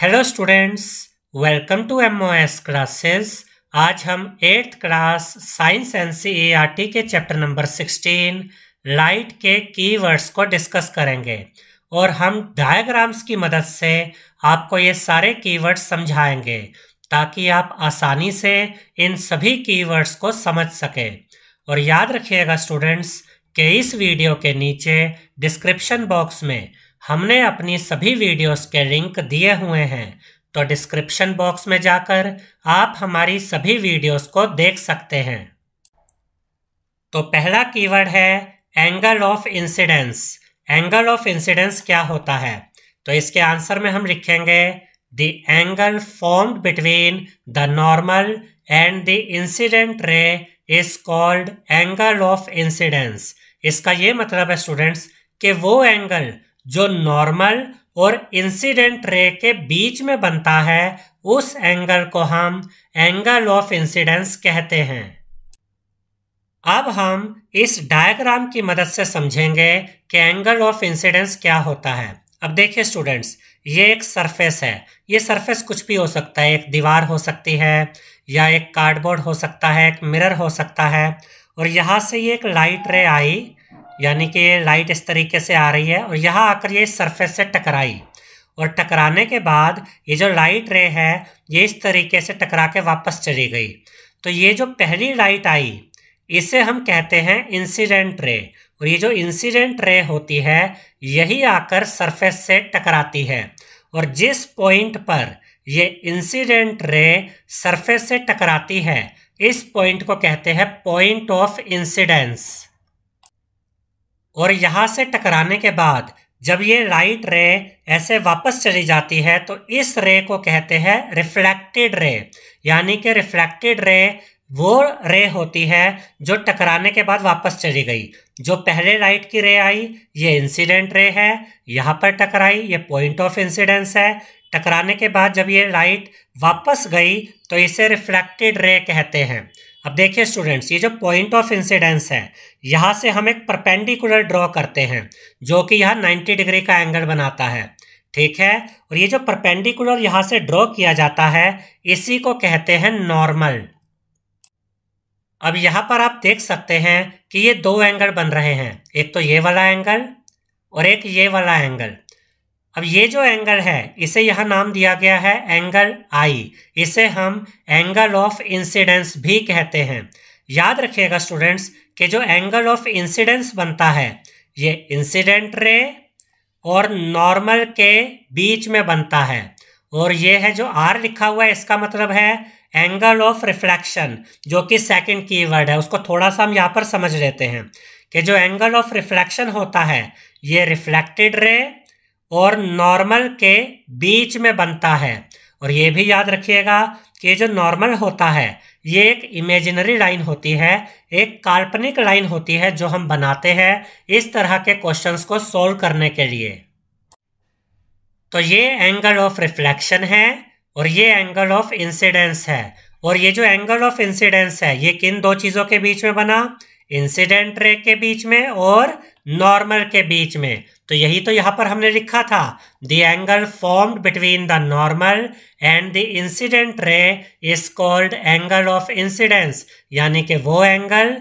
Hello students welcome to M O S classes आज हम eighth class science N C R T के chapter number sixteen light के keywords को discuss करेंगे और हम डायग्राम्स की मदद से आपको ये सारे कीवर्ड्स समझाएंगे ताकि आप आसानी से इन सभी कीवर्ड्स को समझ सकें और याद रखिएगा स्टूडेंट्स कि इस वीडियो के नीचे डिस्क्रिप्शन बॉक्स में हमने अपनी सभी वीडियोस के लिंक दिए हुए हैं तो डिस्क्रिप्शन बॉक्स में जाकर आप हमारी सभी वीडियोस को देख सकते हैं तो पहला कीवर्ड है angle of incidence angle of incidence क्या होता है तो इसके आंसर में हम लिखेंगे the angle form between the normal and the incident ray is called angle of incidence इसका ये मतलब है स्टूडेंट्स कि वो एंगल जो नॉर्मल और इंसिडेंट रे के बीच में बनता है उस एंगल को हम एंगल ऑफ इंसिडेंस कहते हैं अब हम इस डायग्राम की मदद से समझेंगे कि एंगल ऑफ इंसिडेंस क्या होता है अब देखिए स्टूडेंट्स ये एक सरफेस है ये सरफेस कुछ भी हो सकता है एक दीवार हो सकती है या एक कार्डबोर्ड हो सकता है एक मिरर हो सकता है और यहाँ से ये एक लाइट रे आई यानी कि लाइट इस तरीके से आ रही है और यहाँ आकर ये सरफेस से टकराई और टकराने के बाद ये जो लाइट रे है ये इस तरीके से टकरा के वापस चली गई तो ये जो पहली लाइट आई इसे हम कहते हैं इंसिडेंट रे और ये जो इंसिडेंट रे होती है यही आकर सरफेस से टकराती है और जिस पॉइंट पर ये इंसिडेंट रे सरफेस से टकराती है इस पॉइंट को कहते हैं पॉइंट ऑफ इंसिडेंस और यहाँ से टकराने के बाद जब ये राइट रे ऐसे वापस चली जाती है तो इस रे को कहते हैं रिफ्लेक्टेड रे यानी कि रिफ्लेक्टेड रे वो रे होती है जो टकराने के बाद वापस चली गई जो पहले लाइट की रे आई ये इंसिडेंट रे है यहाँ पर टकराई ये पॉइंट ऑफ इंसिडेंस है टकराने के बाद जब ये लाइट वापस गई तो इसे रिफ्लेक्टेड रे कहते हैं अब देखिए स्टूडेंट्स ये जो पॉइंट ऑफ इंसिडेंस है यहाँ से हम एक परपेंडिकुलर ड्रॉ करते हैं जो कि यह 90 डिग्री का एंगल बनाता है ठीक है और ये जो परपेंडिकुलर यहाँ से ड्रॉ किया जाता है इसी को कहते हैं नॉर्मल अब यहाँ पर आप देख सकते हैं कि ये दो एंगल बन रहे हैं एक तो ये वाला एंगल और एक ये वाला एंगल अब ये जो एंगल है इसे यह नाम दिया गया है एंगल आई इसे हम एंगल ऑफ इंसिडेंस भी कहते हैं याद रखिएगा स्टूडेंट्स कि जो एंगल ऑफ इंसिडेंस बनता है ये इंसिडेंट रे और नॉर्मल के बीच में बनता है और ये है जो आर लिखा हुआ है इसका मतलब है एंगल ऑफ रिफ्लेक्शन जो कि सेकंड कीवर्ड है उसको थोड़ा सा हम यहाँ पर समझ लेते हैं कि जो एंगल ऑफ रिफ्लेक्शन होता है ये रिफ्लेक्टेड रे और नॉर्मल के बीच में बनता है और ये भी याद रखिएगा कि जो नॉर्मल होता है ये एक इमेजिनरी लाइन होती है एक काल्पनिक लाइन होती है जो हम बनाते हैं इस तरह के क्वेश्चंस को सोल्व करने के लिए तो ये एंगल ऑफ रिफ्लेक्शन है और ये एंगल ऑफ इंसिडेंस है और ये जो एंगल ऑफ इंसिडेंस है ये किन दो चीज़ों के बीच में बना इंसिडेंट रे के बीच में और नॉर्मल के बीच में तो यही तो यहाँ पर हमने लिखा था the angle formed between the normal and the incident ray is called angle of incidence यानी कि वो एंगल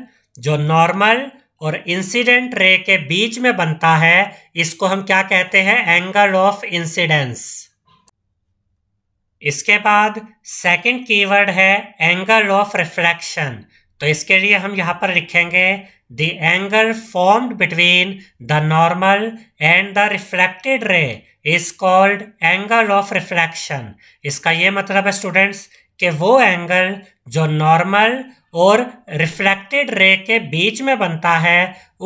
जो नॉर्मल और इंसिडेंट रे के बीच में बनता है इसको हम क्या कहते हैं एंगल ऑफ इंसिडेंस इसके बाद सेकंड कीवर्ड है एंगल ऑफ रिफ्लेक्शन तो इसके लिए हम यहाँ पर लिखेंगे the angle formed between the normal and the reflected ray is called angle of reflection इसका ये मतलब है स्टूडेंट्स कि वो एंगल जो नॉर्मल और रिफ्लेक्टेड रे के बीच में बनता है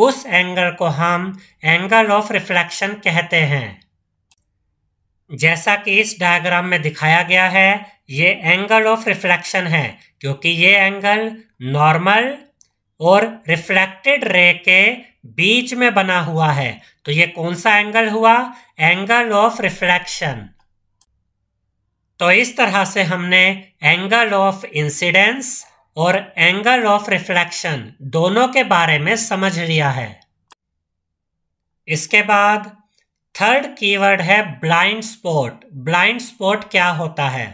उस एंगल को हम एंगल ऑफ रिफ्लेक्शन कहते हैं जैसा कि इस डायग्राम में दिखाया गया है ये एंगल ऑफ रिफ्लेक्शन है क्योंकि ये एंगल नॉर्मल और रिफ्लेक्टेड रे के बीच में बना हुआ है तो ये कौन सा एंगल हुआ एंगल ऑफ रिफ्लेक्शन तो इस तरह से हमने एंगल ऑफ इंसिडेंस और एंगल ऑफ रिफ्लेक्शन दोनों के बारे में समझ लिया है इसके बाद थर्ड कीवर्ड है ब्लाइंड स्पॉट ब्लाइंड स्पॉट क्या होता है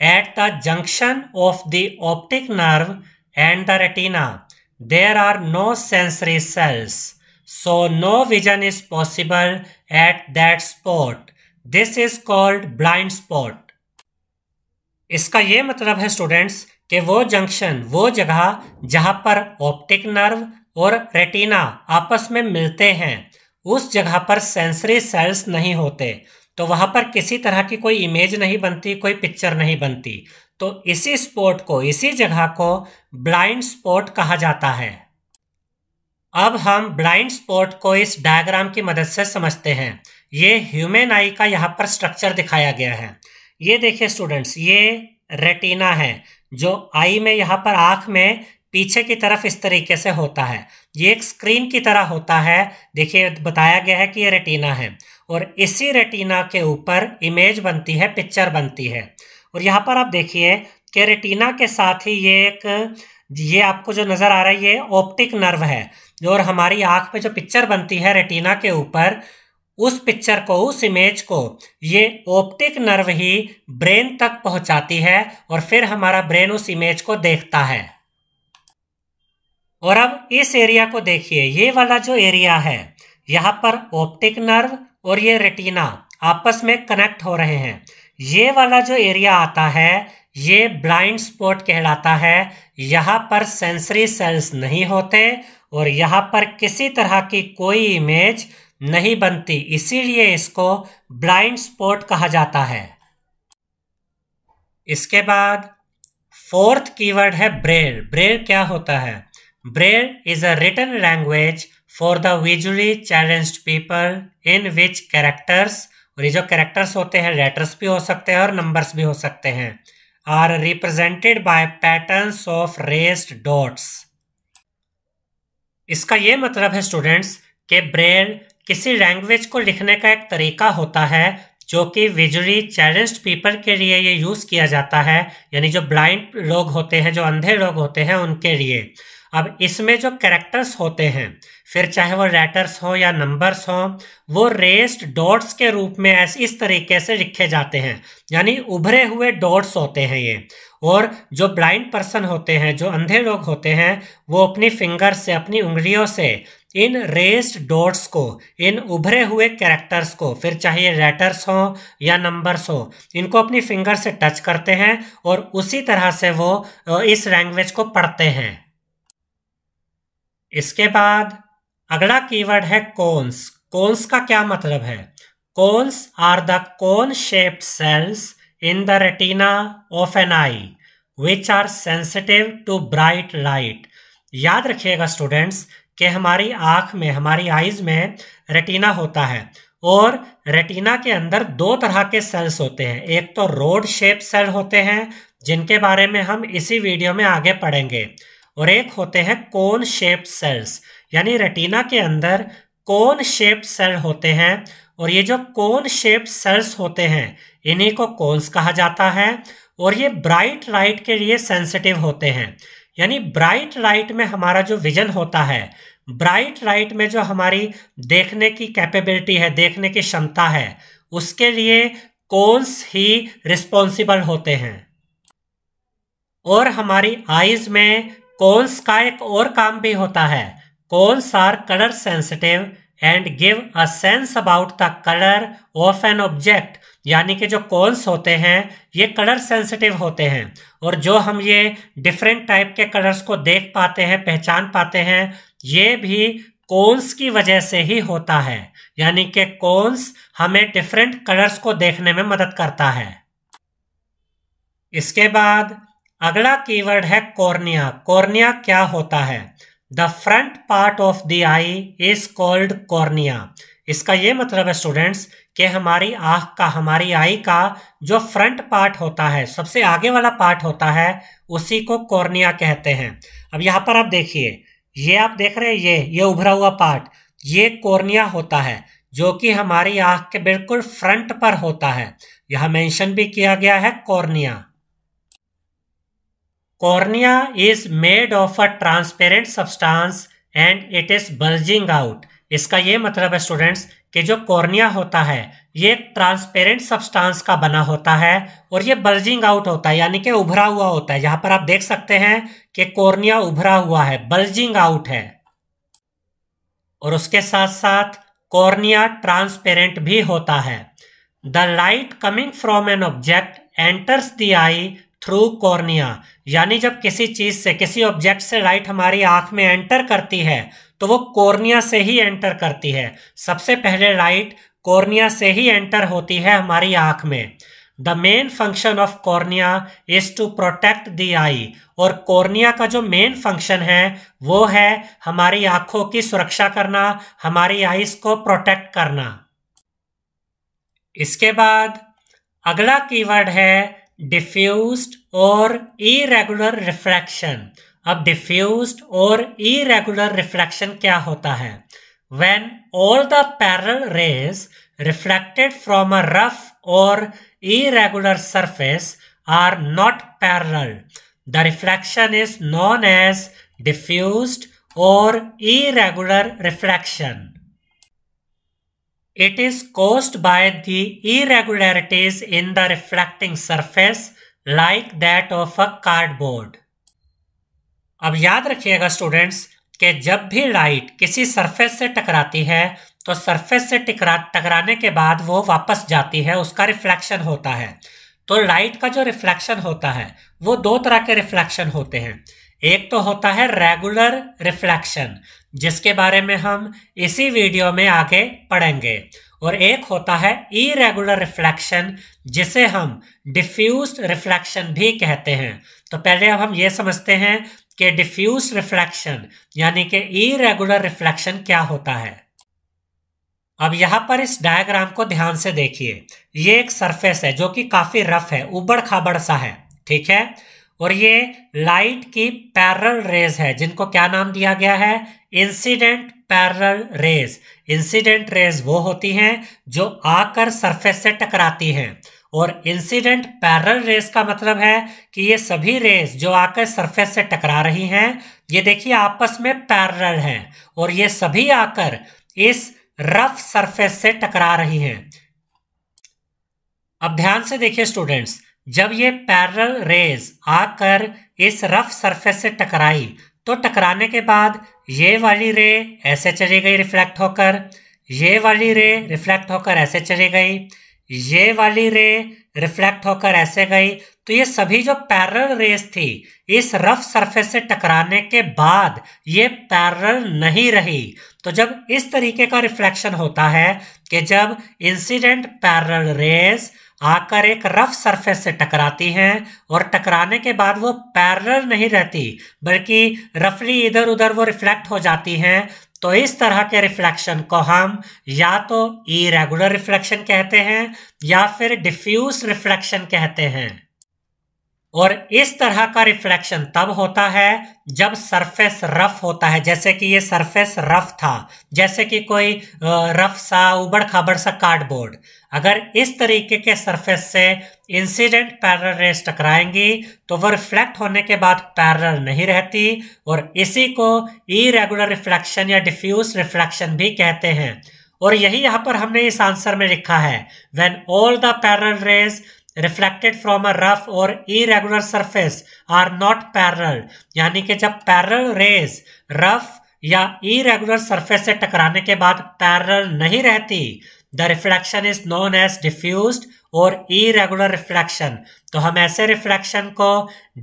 At the junction of the optic nerve and the retina, there are no sensory cells, so no vision is possible at that spot. This is called blind spot. इसका ये मतलब है students कि वो junction वो जगह जहाँ पर ऑप्टिक नर्व और रेटिना आपस में मिलते हैं उस जगह पर सेंसरी सेल्स नहीं होते तो वहां पर किसी तरह की कोई इमेज नहीं बनती कोई पिक्चर नहीं बनती तो इसी स्पॉट को इसी जगह को ब्लाइंड स्पॉट कहा जाता है अब हम ब्लाइंड स्पॉट को इस डायग्राम की मदद से समझते हैं ये ह्यूमन आई का यहाँ पर स्ट्रक्चर दिखाया गया है ये देखिए स्टूडेंट्स ये रेटिना है जो आई में यहाँ पर आँख में पीछे की तरफ इस तरीके से होता है ये एक स्क्रीन की तरह होता है देखिए बताया गया है कि ये रेटिना है और इसी रेटिना के ऊपर इमेज बनती है पिक्चर बनती है और यहाँ पर आप देखिए कि रेटिना के साथ ही ये एक ये आपको जो नज़र आ रहा है ये ऑप्टिक नर्व है और हमारी आँख पे जो पिक्चर बनती है रेटिना के ऊपर उस पिक्चर को उस इमेज को ये ऑप्टिक नर्व ही ब्रेन तक पहुंचाती है और फिर हमारा ब्रेन उस इमेज को देखता है और अब इस एरिया को देखिए ये वाला जो एरिया है यहाँ पर ऑप्टिक नर्व और ये रेटिना आपस में कनेक्ट हो रहे हैं ये वाला जो एरिया आता है ये ब्लाइंड स्पॉट कहलाता है यहाँ पर सेंसरी सेल्स नहीं होते और यहाँ पर किसी तरह की कोई इमेज नहीं बनती इसीलिए इसको ब्लाइंड स्पॉट कहा जाता है इसके बाद फोर्थ कीवर्ड है ब्रेल ब्रेल क्या होता है Braille is a written language for the visually challenge people in which characters और ये जो कैरेक्टर्स होते हैं लेटर्स भी हो सकते हैं और नंबर्स भी हो सकते हैं are represented by patterns of raised dots इसका ये मतलब है स्टूडेंट्स के ब्रेल किसी लैंग्वेज को लिखने का एक तरीका होता है जो कि विजुअली चैलेंज पीपल के लिए ये यूज़ किया जाता है यानी जो ब्लाइंड लोग होते हैं जो अंधे लोग होते हैं उनके लिए अब इसमें जो कैरेक्टर्स होते हैं फिर चाहे वो लेटर्स हो या नंबर्स हो वो रेस्ड डॉट्स के रूप में ऐसे इस तरीके से लिखे जाते हैं यानी उभरे हुए डॉट्स होते हैं ये और जो ब्लाइंड पर्सन होते हैं जो अंधे लोग होते हैं वो अपनी फिंगर से अपनी उंगलियों से इन रेस्ड डॉट्स को इन उभरे हुए कैरेक्टर्स को फिर चाहे ये लेटर्स हो या नंबर्स हो इनको अपनी फिंगर से टच करते हैं और उसी तरह से वो इस लैंग्वेज को पढ़ते हैं इसके बाद अगला कीवर्ड है कोन्स कोन्स का क्या मतलब है cones are the cone shaped cells in the retina of an eye which are sensitive to bright light याद रखिएगा स्टूडेंट्स कि हमारी आंख में हमारी आईज में रेटिना होता है और रेटिना के अंदर दो तरह के सेल्स होते हैं एक तो रोड शेप सेल होते हैं जिनके बारे में हम इसी वीडियो में आगे पढ़ेंगे और एक होते हैं कोन शेप सेल्स यानी रेटिना के अंदर कौन शेप सेल होते हैं और ये जो कौन शेप सेल्स होते हैं इन्हीं को कोन्स कहा जाता है और ये ब्राइट लाइट के लिए सेंसिटिव होते हैं यानी ब्राइट लाइट में हमारा जो विजन होता है ब्राइट लाइट में जो हमारी देखने की कैपेबिलिटी है देखने की क्षमता है उसके लिए कोन्स ही रिस्पॉन्सिबल होते हैं और हमारी आइज में कोन्स का एक और काम भी होता है Cones are colour sensitive and give a sense about the colour of an object यानी कि जो कॉल्स होते हैं ये कलर सेंसिटिव होते हैं और जो हम ये डिफरेंट टाइप के कलर्स को देख पाते हैं पहचान पाते हैं ये भी कॉन्स की वजह से ही होता है यानी कि कॉन्स हमें डिफरेंट कलर्स को देखने में मदद करता है इसके बाद अगला कीवर्ड है कॉर्निया कॉर्निया क्या होता है the front part of the eye is called cornea इसका ये मतलब है स्टूडेंट्स कि हमारी आंख का हमारी आई का जो फ्रंट पार्ट होता है सबसे आगे वाला पार्ट होता है उसी को कॉर्निया कहते हैं अब यहाँ पर आप देखिए ये आप देख रहे हैं ये ये उभरा हुआ पार्ट ये कॉर्निया होता है जो कि हमारी आँख के बिल्कुल फ्रंट पर होता है यह मेंशन भी किया गया है cornea Cornea is made of a transparent substance and it is bulging out. इसका ये मतलब है स्टूडेंट्स कि जो कॉर्निया होता है ये ट्रांसपेरेंट सब्सटांस का बना होता है और ये बल्जिंग आउट होता है यानी कि उभरा हुआ होता है यहाँ पर आप देख सकते हैं कि कॉर्निया उभरा हुआ है बल्जिंग आउट है और उसके साथ साथ कॉर्निया ट्रांसपेरेंट भी होता है the light coming from an object enters the eye through cornea यानी जब किसी चीज़ से किसी ऑब्जेक्ट से लाइट हमारी आंख में एंटर करती है तो वो कॉर्निया से ही एंटर करती है सबसे पहले लाइट कॉर्निया से ही एंटर होती है हमारी आंख में the main function of cornea is to protect the eye और कॉर्निया का जो मेन फंक्शन है वो है हमारी आंखों की सुरक्षा करना हमारी आईज को प्रोटेक्ट करना इसके बाद अगला कीवर्ड है डिफ्यूज्ड और इरेगुलर रिफ्रैक्शन अब डिफ्यूज्ड और इरेगुलर रिफ्रैक्शन क्या होता है when all the parallel rays reflected from a rough और irregular surface are not parallel the reflection is known as diffused और irregular refraction It is caused by the irregularities in the reflecting surface like that of a cardboard. अब याद रखिएगा students कि जब भी light किसी surface से टकराती है तो सरफेस से टकरा टकराने के बाद वो वापस जाती है उसका रिफ्लेक्शन होता है तो लाइट का जो रिफ्लेक्शन होता है वो दो तरह के रिफ्लेक्शन होते हैं एक तो होता है रेगुलर रिफ्लेक्शन जिसके बारे में हम इसी वीडियो में आगे पढ़ेंगे और एक होता है इरेगुलर रिफ्लेक्शन जिसे हम डिफ्यूज रिफ्लेक्शन भी कहते हैं तो पहले अब हम ये समझते हैं कि डिफ्यूज रिफ्लेक्शन यानी कि इरेगुलर रिफ्लेक्शन क्या होता है अब यहाँ पर इस डायग्राम को ध्यान से देखिए ये एक सरफेस है जो कि काफी रफ है उबड़ खाबड़ सा है ठीक है और ये लाइट की पैरल रेज है जिनको क्या नाम दिया गया है incident parallel rays incident rays वो होती हैं जो आकर सरफेस से टकराती हैं और इंसिडेंट पैरल रेस का मतलब है कि ये सभी रेस जो आकर सरफेस से टकरा रही हैं ये देखिए आपस में पैरल हैं और ये सभी आकर इस रफ सरफेस से टकरा रही हैं अब ध्यान से देखिए स्टूडेंट्स जब ये पैरल रेज आकर इस रफ सरफेस से टकराई तो टकराने के बाद ये वाली रे ऐसे चली गई रिफ्लेक्ट होकर ये वाली रे रिफ्लेक्ट होकर ऐसे चली गई ये वाली रे रिफ्लेक्ट होकर ऐसे गई तो ये सभी जो पैरल रेस थी इस रफ सरफेस से टकराने के बाद ये पैरल नहीं रही तो जब इस तरीके का रिफ्लेक्शन होता है कि जब इंसिडेंट पैरल रेस आकर एक रफ सरफेस से टकराती हैं और टकराने के बाद वो पैरल नहीं रहती बल्कि रफली इधर उधर वो रिफ्लेक्ट हो जाती हैं तो इस तरह के रिफ्लेक्शन को हम या तो इरेगुलर रिफ्लेक्शन कहते हैं या फिर डिफ्यूज रिफ्लेक्शन कहते हैं और इस तरह का रिफ्लेक्शन तब होता है जब सरफेस रफ होता है जैसे कि ये सरफेस रफ था जैसे कि कोई रफ सा उबड़ खाबड़ सा कार्डबोर्ड अगर इस तरीके के सरफेस से इंसिडेंट पैरल रेस टकराएंगी तो वह रिफ्लेक्ट होने के बाद पैरल नहीं रहती और इसी को इरेगुलर रिफ्लेक्शन या डिफ्यूज रिफ्लेक्शन भी कहते हैं और यही यहाँ पर हमने इस आंसर में लिखा है when all the parallel rays reflected from a rough और irregular surface are not parallel यानी कि जब पैरल रेस रफ या इरेगुलर सर्फेस से टकराने के बाद पैरल नहीं रहती the reflection is known as diffuse और इरेगुलर रिफ्लेक्शन तो हम ऐसे रिफ्लेक्शन को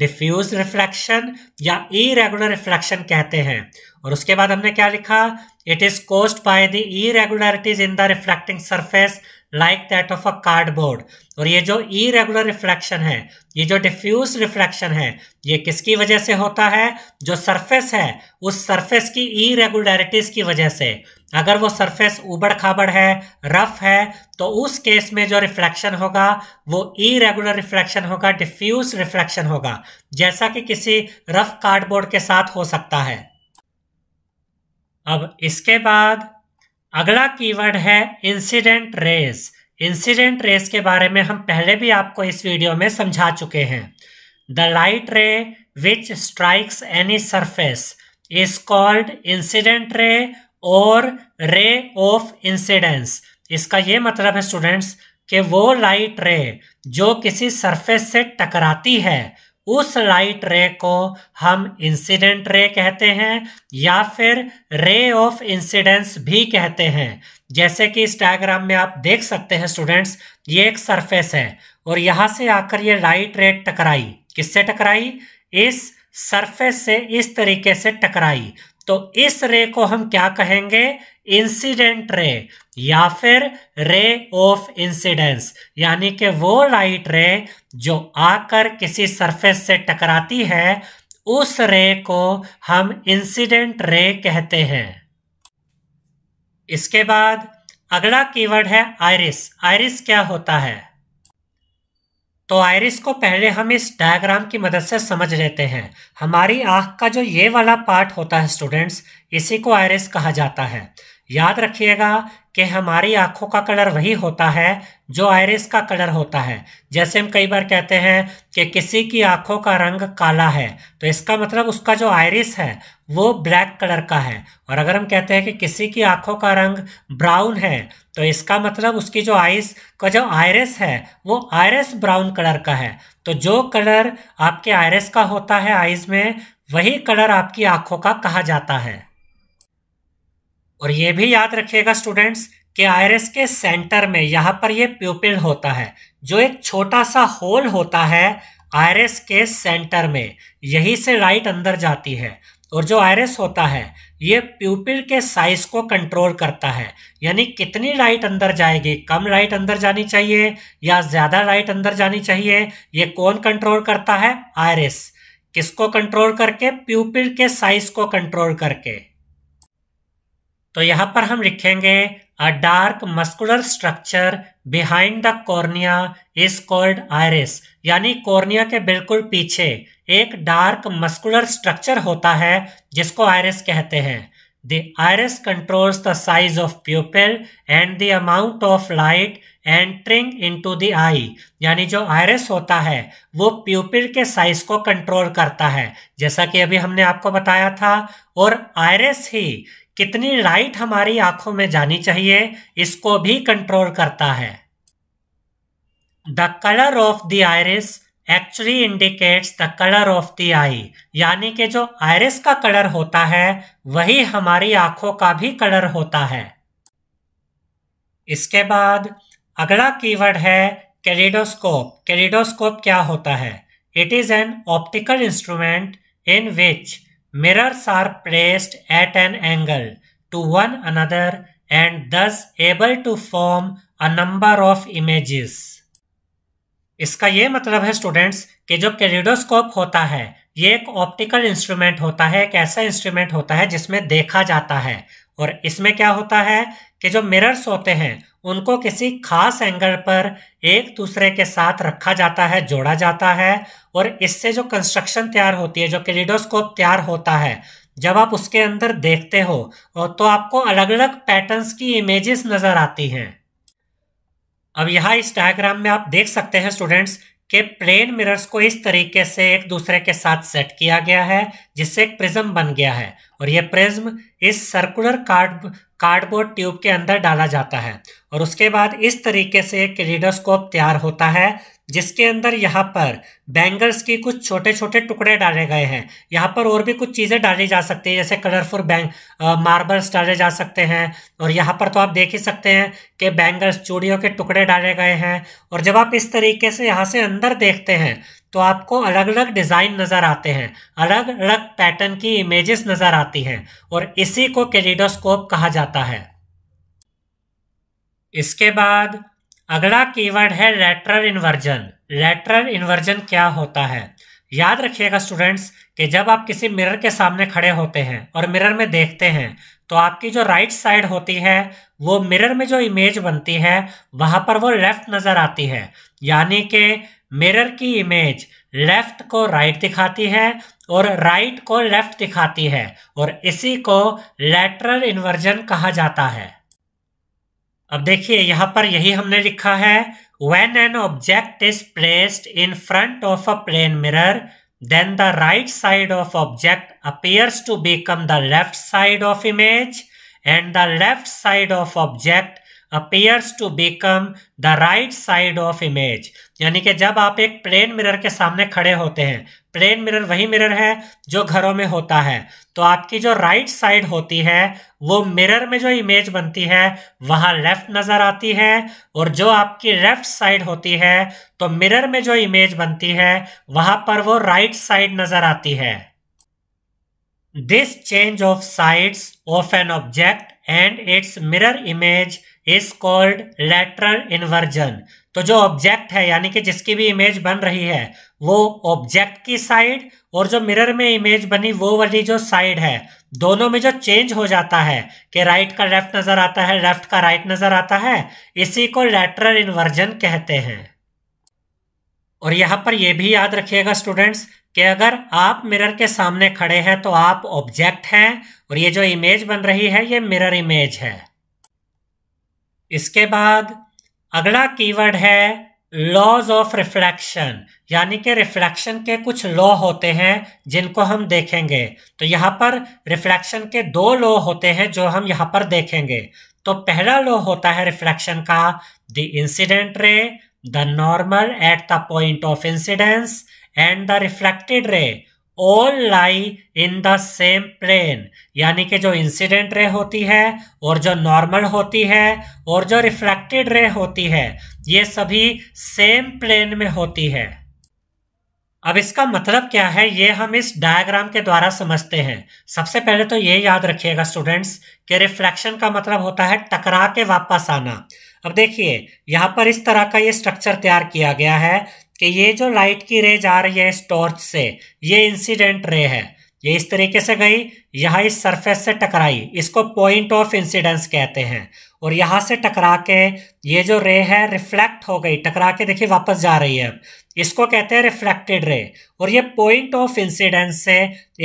डिफ्यूज रिफ्लेक्शन या इरेगुलर रिफ्लेक्शन कहते हैं और उसके बाद हमने क्या लिखा it is caused by the irregularities in the reflecting surface like that of a cardboard और ये जो इरेगुलर रिफ्लेक्शन है ये जो डिफ्यूज रिफ्लेक्शन है ये किसकी वजह से होता है जो सरफेस है उस सरफेस की इरेगुलरिटीज की वजह से अगर वो सरफेस उबड़ खाबड़ है रफ है तो उस केस में जो रिफ्लेक्शन होगा वो इरेगुलर रिफ्लेक्शन होगा डिफ्यूज रिफ्लेक्शन होगा जैसा कि किसी रफ कार्डबोर्ड के साथ हो सकता है अब इसके बाद अगला कीवर्ड है इंसिडेंट रेस इंसिडेंट रेस के बारे में हम पहले भी आपको इस वीडियो में समझा चुके हैं the light ray which strikes any surface is called incident ray और रे ऑफ इंसिडेंस इसका ये मतलब है स्टूडेंट्स कि वो लाइट रे जो किसी सरफेस से टकराती है उस लाइट रे को हम इंसिडेंट रे कहते हैं या फिर रे ऑफ इंसिडेंस भी कहते हैं जैसे कि इस डायग्राम में आप देख सकते हैं स्टूडेंट्स ये एक सरफेस है और यहां से आकर ये लाइट रे टकराई किससे टकराई इस सरफेस से इस तरीके से टकराई तो इस रे को हम क्या कहेंगे इंसिडेंट रे या फिर रे ऑफ इंसिडेंस यानी कि वो लाइट रे जो आकर किसी सरफेस से टकराती है उस रे को हम इंसिडेंट रे कहते हैं इसके बाद अगला कीवर्ड है आयरिस आयरिस क्या होता है तो आयरिस को पहले हम इस डायग्राम की मदद से समझ लेते हैं हमारी आँख का जो ये वाला पार्ट होता है स्टूडेंट्स इसी को आयरिस कहा जाता है याद रखिएगा कि हमारी आंखों का कलर वही होता है जो आयरिस का कलर होता है जैसे हम कई बार कहते हैं कि किसी की आंखों का रंग काला है तो इसका मतलब उसका जो आयरिस है वो ब्लैक कलर का है और अगर हम कहते हैं कि किसी की आंखों का रंग ब्राउन है तो इसका मतलब उसकी जो आइस का जो आयरस है वो आयरस ब्राउन कलर का है तो जो कलर आपके आयरस का होता है आइस में वही कलर आपकी आंखों का कहा जाता है और ये भी याद रखिएगा स्टूडेंट्स कि आयरस के सेंटर में यहाँ पर ये प्यूपिल होता है जो एक छोटा सा होल होता है आयरस के सेंटर में यही से लाइट अंदर जाती है और जो आयरस होता है ये प्यूपिल के साइज को कंट्रोल करता है यानी कितनी लाइट अंदर जाएगी कम लाइट अंदर जानी चाहिए या ज़्यादा लाइट अंदर जानी चाहिए ये कौन कंट्रोल करता है आयरिस किसको कंट्रोल करके प्यूपिल के साइज को कंट्रोल करके तो यहां पर हम लिखेंगे A dark muscular structure behind the cornea is called iris. यानी कॉर्निया के बिल्कुल पीछे एक डार्क मस्कुलर स्ट्रक्चर होता है जिसको आयरस कहते हैं the iris controls the size of pupil and the amount of light entering into the eye यानी जो आयरस होता है वो प्यूपिल के साइज को कंट्रोल करता है जैसा कि अभी हमने आपको बताया था और आयरस ही कितनी लाइट हमारी आंखों में जानी चाहिए इसको भी कंट्रोल करता है the colour of the iris actually indicates the colour of the eye यानी कि जो आयरिस का कलर होता है वही हमारी आंखों का भी कलर होता है इसके बाद अगला कीवर्ड है कैलिडोस्कोप कैलिडोस्कोप क्या होता है it is an optical instrument in which Mirrors are placed at an angle to one another and thus able to form a number of images. इसका ये मतलब है स्टूडेंट्स कि जो कैरिडोस्कोप होता है ये एक ऑप्टिकल इंस्ट्रूमेंट होता है एक ऐसा इंस्ट्रूमेंट होता है जिसमें देखा जाता है और इसमें क्या होता है कि जो मिरर्स होते हैं उनको किसी खास एंगल पर एक दूसरे के साथ रखा जाता है जोड़ा जाता है और इससे जो कंस्ट्रक्शन तैयार होती है जो क्रीडोस्कोप तैयार होता है जब आप उसके अंदर देखते हो तो आपको अलग अलग पैटर्न्स की इमेजेस नज़र आती हैं अब यहाँ इस डायग्राम में आप देख सकते हैं स्टूडेंट्स के प्लेन मिरर्स को इस तरीके से एक दूसरे के साथ सेट किया गया है जिससे एक प्रिज्म बन गया है और यह प्रिज्म इस सर्कुलर कार्ड कार्डबोर्ड ट्यूब के अंदर डाला जाता है और उसके बाद इस तरीके से एक क्रीडोस्कोप तैयार होता है जिसके अंदर यहाँ पर बैंगल्स की कुछ छोटे छोटे टुकड़े डाले गए हैं यहाँ पर और भी कुछ चीज़ें डाली जा सकती है जैसे कलरफुल बैंग मार्बल्स डाले जा सकते हैं और यहाँ पर तो आप देख ही सकते हैं कि बैंगल्स चूड़ियों के टुकड़े डाले गए हैं और जब आप इस तरीके से यहाँ से अंदर देखते हैं तो आपको अलग अलग डिज़ाइन नज़र आते हैं अलग अलग पैटर्न की इमेजेस नज़र आती हैं और इसी को कैलिडोस्कोप कहा जाता है इसके बाद अगला कीवर्ड है लेटरल इन्वर्जन लेटरल इन्वर्जन क्या होता है याद रखिएगा स्टूडेंट्स कि जब आप किसी मिरर के सामने खड़े होते हैं और मिरर में देखते हैं तो आपकी जो राइट साइड होती है वो मिरर में जो इमेज बनती है वहाँ पर वो लेफ्ट नज़र आती है यानी कि मिरर की इमेज लेफ्ट को राइट दिखाती है और राइट को लेफ्ट दिखाती है और इसी को लेटरल इन्वर्जन कहा जाता है अब देखिए यहां पर यही हमने लिखा है when an object is placed in front of a plane mirror then the right side of object appears to become the left side of image and the left side of object appears to become the right side of image यानी कि जब आप एक plane mirror के सामने खड़े होते हैं प्लेन मिरर वही मिरर है जो घरों में होता है तो आपकी जो राइट साइड होती है वो मिरर में जो इमेज बनती है वहां लेफ्ट नज़र आती है और जो आपकी लेफ्ट साइड होती है तो मिरर में जो इमेज बनती है वहां पर वो राइट साइड नज़र आती है this change of sides of an object and its mirror image is called lateral inversion तो जो ऑब्जेक्ट है यानी कि जिसकी भी इमेज बन रही है वो ऑब्जेक्ट की साइड और जो मिरर में इमेज बनी वो वाली जो साइड है दोनों में जो चेंज हो जाता है कि राइट का लेफ्ट नज़र आता है लेफ्ट का राइट नज़र आता है इसी को लेटरल इन्वर्जन कहते हैं और यहां पर यह भी याद रखिएगा स्टूडेंट्स कि अगर आप मिरर के सामने खड़े हैं तो आप ऑब्जेक्ट हैं और ये जो इमेज बन रही है ये मिरर इमेज है इसके बाद अगला कीवर्ड है लॉज ऑफ रिफ्लेक्शन यानी कि रिफ्लेक्शन के कुछ लॉ होते हैं जिनको हम देखेंगे तो यहाँ पर रिफ्लेक्शन के दो लॉ होते हैं जो हम यहाँ पर देखेंगे तो पहला लॉ होता है रिफ्लेक्शन का the incident ray the normal at the point of incidence and the reflected ray all lie in the same plane यानी कि जो इंसिडेंट रे होती है और जो नॉर्मल होती है और जो रिफ्लेक्टेड रे होती है ये सभी सेम प्लेन में होती है अब इसका मतलब क्या है ये हम इस डायग्राम के द्वारा समझते हैं सबसे पहले तो ये याद रखिएगा स्टूडेंट्स कि रिफ्लेक्शन का मतलब होता है टकरा के वापस आना अब देखिए यहाँ पर इस तरह का ये स्ट्रक्चर तैयार किया गया है कि ये जो लाइट की रे जा रही है इस टॉर्च से ये इंसिडेंट रे है ये इस तरीके से गई यहाँ इस सरफेस से टकराई इसको पॉइंट ऑफ इंसिडेंस कहते हैं और यहाँ से टकरा के ये जो रे है रिफ्लेक्ट हो गई टकरा के देखिए वापस जा रही है इसको कहते हैं रिफ्लेक्टेड रे और ये पॉइंट ऑफ इंसिडेंस से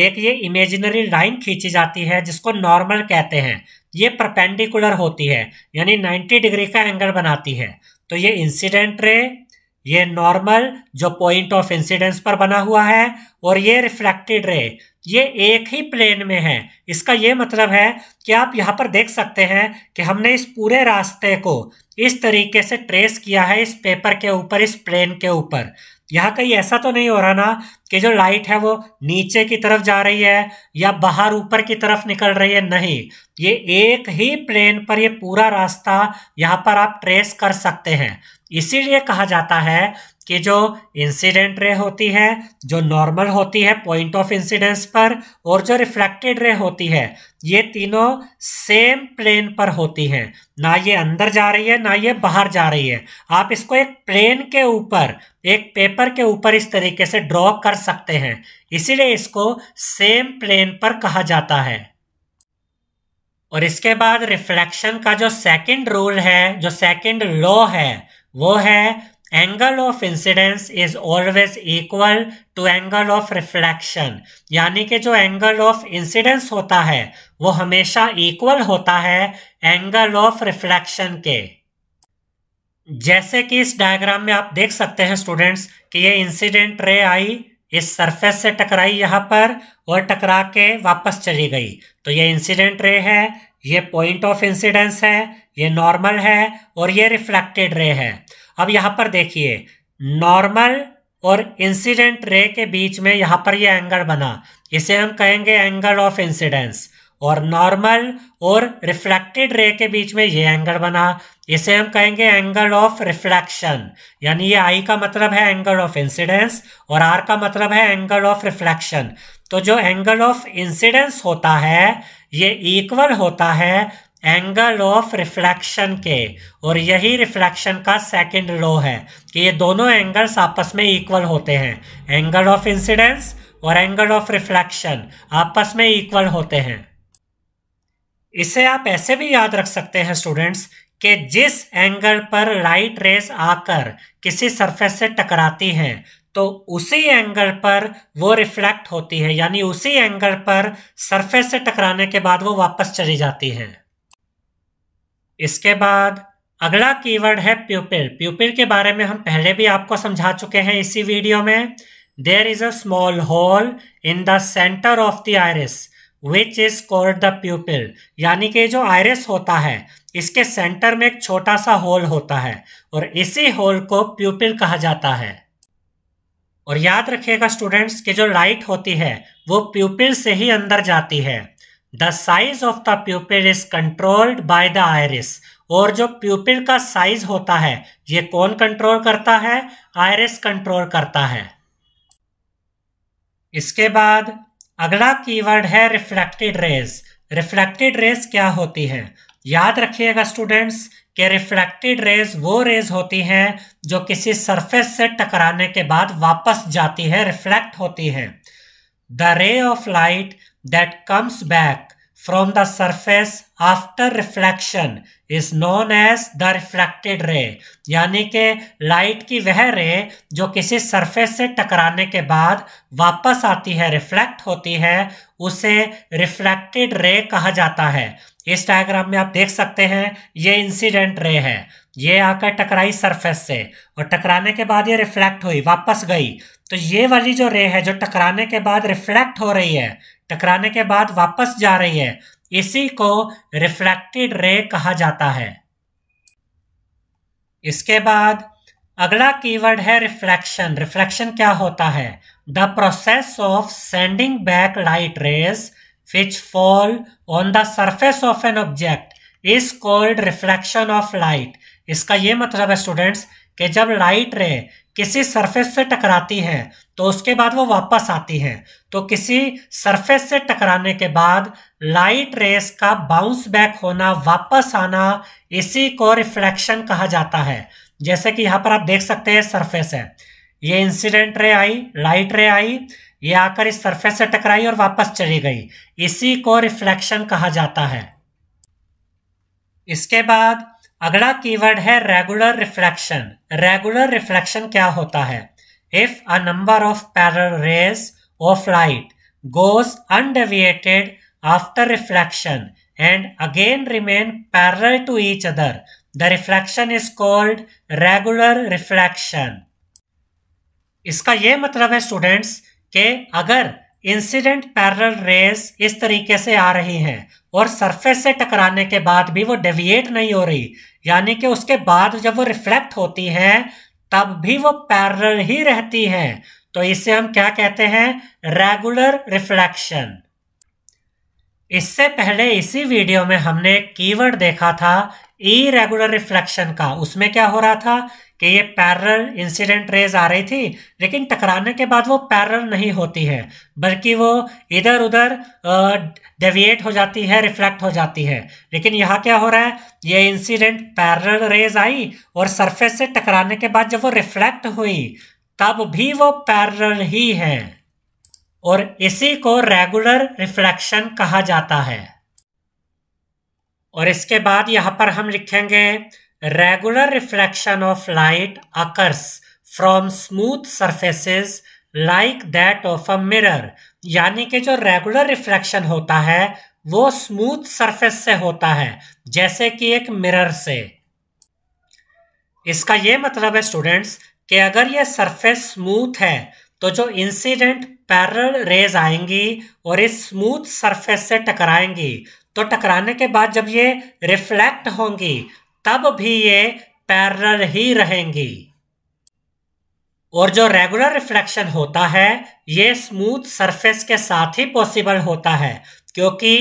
एक ये इमेजिनरी लाइन खींची जाती है जिसको नॉर्मल कहते हैं ये परपेंडिकुलर होती है यानी नाइन्टी डिग्री का एंगल बनाती है तो ये इंसिडेंट रे ये नॉर्मल जो पॉइंट ऑफ इंसिडेंस पर बना हुआ है और ये रिफ्लेक्टेड रे ये एक ही प्लेन में है इसका ये मतलब है कि आप यहाँ पर देख सकते हैं कि हमने इस पूरे रास्ते को इस तरीके से ट्रेस किया है इस पेपर के ऊपर इस प्लेन के ऊपर यहाँ कहीं ऐसा तो नहीं हो रहा ना कि जो लाइट है वो नीचे की तरफ जा रही है या बाहर ऊपर की तरफ निकल रही है नहीं ये एक ही प्लेन पर ये पूरा रास्ता यहाँ पर आप ट्रेस कर सकते हैं इसीलिए कहा जाता है कि जो इंसिडेंट रे होती है जो नॉर्मल होती है पॉइंट ऑफ इंसिडेंस पर और जो रिफ्लेक्टेड रे होती है ये तीनों सेम प्लेन पर होती हैं ना ये अंदर जा रही है ना ये बाहर जा रही है आप इसको एक प्लेन के ऊपर एक पेपर के ऊपर इस तरीके से ड्रॉ कर सकते हैं इसीलिए इसको सेम प्लेन पर कहा जाता है और इसके बाद रिफ्लेक्शन का जो सेकेंड रूल है जो सेकेंड लॉ है वो है angle of incidence is always equal to angle of reflection यानी कि जो एंगल ऑफ इंसिडेंस होता है वो हमेशा इक्वल होता है एंगल ऑफ रिफ्लेक्शन के जैसे कि इस डायग्राम में आप देख सकते हैं स्टूडेंट्स कि ये इंसिडेंट रे आई इस सरफेस से टकराई यहाँ पर और टकरा के वापस चली गई तो ये इंसिडेंट रे है ये पॉइंट ऑफ इंसिडेंस है ये नॉर्मल है और ये रिफ्लेक्टेड रे है अब यहाँ पर देखिए नॉर्मल और इंसिडेंट रे के बीच में यहाँ पर ये यह एंगल बना इसे हम कहेंगे एंगल ऑफ इंसिडेंस और नॉर्मल और रिफ्लेक्टेड रे के बीच में ये एंगल बना इसे हम कहेंगे एंगल ऑफ रिफ्लेक्शन यानी ये आई का मतलब है एंगल ऑफ इंसिडेंस और आर का मतलब है एंगल ऑफ रिफ्लेक्शन तो जो एंगल ऑफ इंसिडेंस होता है ये इक्वल होता है एंगल ऑफ रिफ्लेक्शन के और यही रिफ्लेक्शन का सेकंड रो है कि ये दोनों एंगल्स आपस में इक्वल होते हैं एंगल ऑफ इंसिडेंस और एंगल ऑफ रिफ्लेक्शन आपस में इक्वल होते हैं इसे आप ऐसे भी याद रख सकते हैं स्टूडेंट्स कि जिस एंगल पर लाइट रेस आकर किसी सरफेस से टकराती हैं तो उसी एंगल पर वो रिफ्लेक्ट होती है यानी उसी एंगल पर सरफेस से टकराने के बाद वो वापस चली जाती हैं इसके बाद अगला कीवर्ड है प्यूपिल प्यूपिल के बारे में हम पहले भी आपको समझा चुके हैं इसी वीडियो में there is a small hole in the centre of the iris which is called the pupil यानी कि जो आयरिस होता है इसके सेंटर में एक छोटा सा होल होता है और इसी होल को प्यूपिल कहा जाता है और याद रखिएगा स्टूडेंट्स कि जो लाइट होती है वो प्यूपिल से ही अंदर जाती है the size of the pupil is controlled by the iris और जो प्यूपिल का साइज होता है ये कौन कंट्रोल करता है आयरिस कंट्रोल करता है इसके बाद अगला कीवर्ड है रिफ्लेक्टेड रेज रिफ्लेक्टेड रेज क्या होती है याद रखिएगा स्टूडेंट्स कि रिफ्लेक्टेड रेज वो रेज होती हैं जो किसी सरफेस से टकराने के बाद वापस जाती है रिफ्लेक्ट होती है the ray of light that comes back from the surface after reflection is known as the refracted ray यानी कि लाइट की वह रे जो किसी surface से टकराने के बाद वापस आती है reflect होती है उसे refracted रे कहा जाता है इस डायग्राम में आप देख सकते हैं ये इंसिडेंट रे है ये आकर टकराई सरफेस से और टकराने के बाद ये रिफ्लेक्ट हुई वापस गई तो ये वाली जो रे है जो टकराने के बाद रिफ्लेक्ट हो रही है टकराने के बाद वापस जा रही है इसी को रिफ्लेक्टेड रे कहा जाता है इसके बाद अगला कीवर्ड है रिफ्लेक्शन रिफ्लेक्शन क्या होता है the process of sending back light rays which fall on the surface of an object is called reflection of light इसका ये मतलब है स्टूडेंट्स कि जब लाइट रे किसी सरफेस से टकराती है तो उसके बाद वो वापस आती है तो किसी सरफेस से टकराने के बाद लाइट रेस का बाउंस बैक होना वापस आना इसी को रिफ्लेक्शन कहा जाता है जैसे कि यहाँ पर आप देख सकते हैं सरफेस है ये इंसिडेंट रे आई लाइट रे आई ये आकर इस सरफेस से टकराई और वापस चली गई इसी को रिफ्लेक्शन कहा जाता है इसके बाद अगला कीवर्ड है रेगुलर रिफ्लेक्शन रेगुलर रिफ्लेक्शन क्या होता है if a number of parallel rays of light goes undeviated after reflection and again remain parallel to each other the reflection is called regular reflection इसका यह मतलब है स्टूडेंट्स के अगर इंसिडेंट पैरल रेस इस तरीके से आ रही हैं और सरफेस से टकराने के बाद भी वो डेविएट नहीं हो रही यानी कि उसके बाद जब वो रिफ्लेक्ट होती हैं तब भी वो पैरल ही रहती हैं तो इसे हम क्या कहते हैं रेगुलर रिफ्लेक्शन इससे पहले इसी वीडियो में हमने कीवर्ड देखा था इरेगुलर रेगुलर रिफ्लेक्शन का उसमें क्या हो रहा था कि ये पैरल इंसिडेंट रेज आ रही थी लेकिन टकराने के बाद वो पैरल नहीं होती है बल्कि वो इधर उधर डेविएट हो जाती है रिफ्लेक्ट हो जाती है लेकिन यहाँ क्या हो रहा है ये इंसिडेंट पैरल रेज आई और सरफेस से टकराने के बाद जब वो रिफ्लेक्ट हुई तब भी वो पैरल ही है और इसी को रेगुलर रिफ्लेक्शन कहा जाता है और इसके बाद यहाँ पर हम लिखेंगे regular reflection of light occurs from smooth surfaces like that of a mirror यानी कि जो regular reflection होता है वो smooth surface से होता है जैसे कि एक mirror से इसका ये मतलब है स्टूडेंट्स कि अगर ये सरफेस स्मूथ है तो जो इंसिडेंट पैरल रेज आएंगी और इस स्मूथ सरफेस से टकराएंगी तो टकराने के बाद जब ये रिफ्लेक्ट होंगी तब भी ये पैरल ही रहेंगी और जो रेगुलर रिफ्लेक्शन होता है ये स्मूथ सरफेस के साथ ही पॉसिबल होता है क्योंकि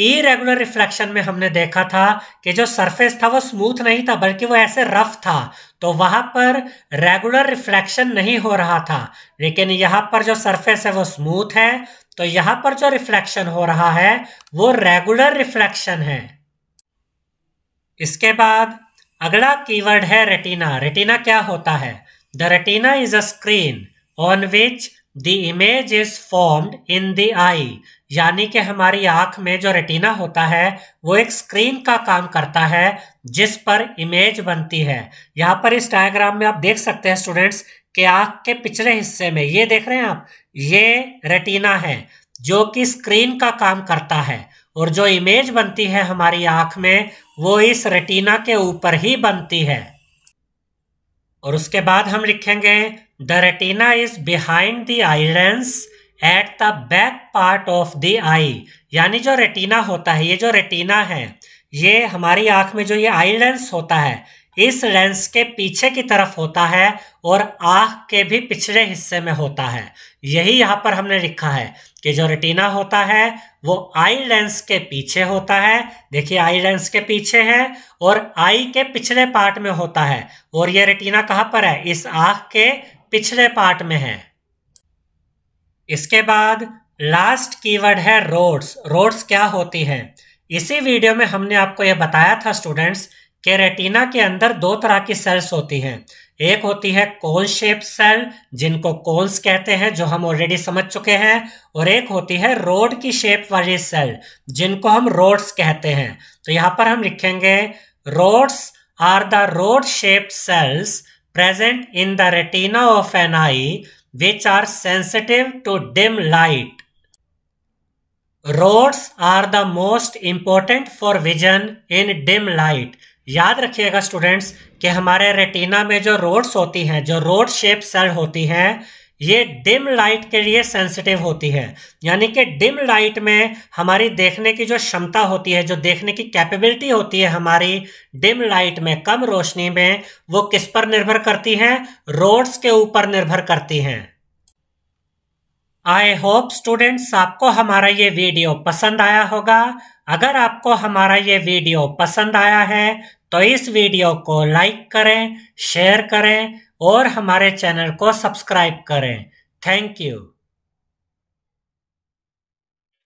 ई रेगुलर रिफ्लेक्शन में हमने देखा था कि जो सरफेस था वो स्मूथ नहीं था बल्कि वो ऐसे रफ था तो वहां पर रेगुलर रिफ्लेक्शन नहीं हो रहा था लेकिन यहाँ पर जो सरफेस है वो स्मूथ है तो यहाँ पर जो रिफ्लेक्शन हो रहा है वो रेगुलर रिफ्लेक्शन है इसके बाद अगला कीवर्ड है रेटिना रेटिना क्या होता है the retina is a screen on which the image is formed in the eye यानी कि हमारी आंख में जो रेटिना होता है वो एक स्क्रीन का काम करता है जिस पर इमेज बनती है यहाँ पर इस डायग्राम में आप देख सकते हैं स्टूडेंट्स कि आंख के पिछले हिस्से में ये देख रहे हैं आप ये रेटिना है जो कि स्क्रीन का काम करता है और जो इमेज बनती है हमारी आंख में वो इस रेटिना के ऊपर ही बनती है और उसके बाद हम लिखेंगे the retina is behind the eye lens at the back part of the eye यानी जो रेटिना होता है ये जो रेटिना है ये हमारी आंख में जो ये आई लेंस होता है इस लेंस के पीछे की तरफ होता है और आंख के भी पिछले हिस्से में होता है यही यहाँ पर हमने लिखा है कि जो रेटिना होता है वो आई लेंस के पीछे होता है देखिए आई लेंस के पीछे है और आई के पिछले पार्ट में होता है और ये रेटिना कहाँ पर है इस आंख के पिछले पार्ट में है इसके बाद लास्ट कीवर्ड है रोड्स रोड्स क्या होती है इसी वीडियो में हमने आपको यह बताया था स्टूडेंट्स कि रेटिना के अंदर दो तरह की सेल्स होती हैं एक होती है कोन शेप सेल जिनको कोन्स कहते हैं जो हम ऑलरेडी समझ चुके हैं और एक होती है रोड की शेप वाली सेल जिनको हम रोड्स कहते हैं तो यहां पर हम लिखेंगे rods are the rod shape cells present in the retina of an eye which are sensitive to dim light rods are the most important for vision in dim light याद रखिएगा स्टूडेंट्स कि हमारे रेटिना में जो roads होती हैं जो rod shape cell होती हैं ये डिम लाइट के लिए सेंसिटिव होती है यानी कि डिम लाइट में हमारी देखने की जो क्षमता होती है जो देखने की कैपेबिलिटी होती है हमारी डिम लाइट में कम रोशनी में वो किस पर निर्भर करती है रोड्स के ऊपर निर्भर करती हैं आई होप स्टूडेंट्स आपको हमारा ये वीडियो पसंद आया होगा अगर आपको हमारा ये वीडियो पसंद आया है तो इस वीडियो को लाइक करें शेयर करें और हमारे चैनल को सब्सक्राइब करें थैंक यू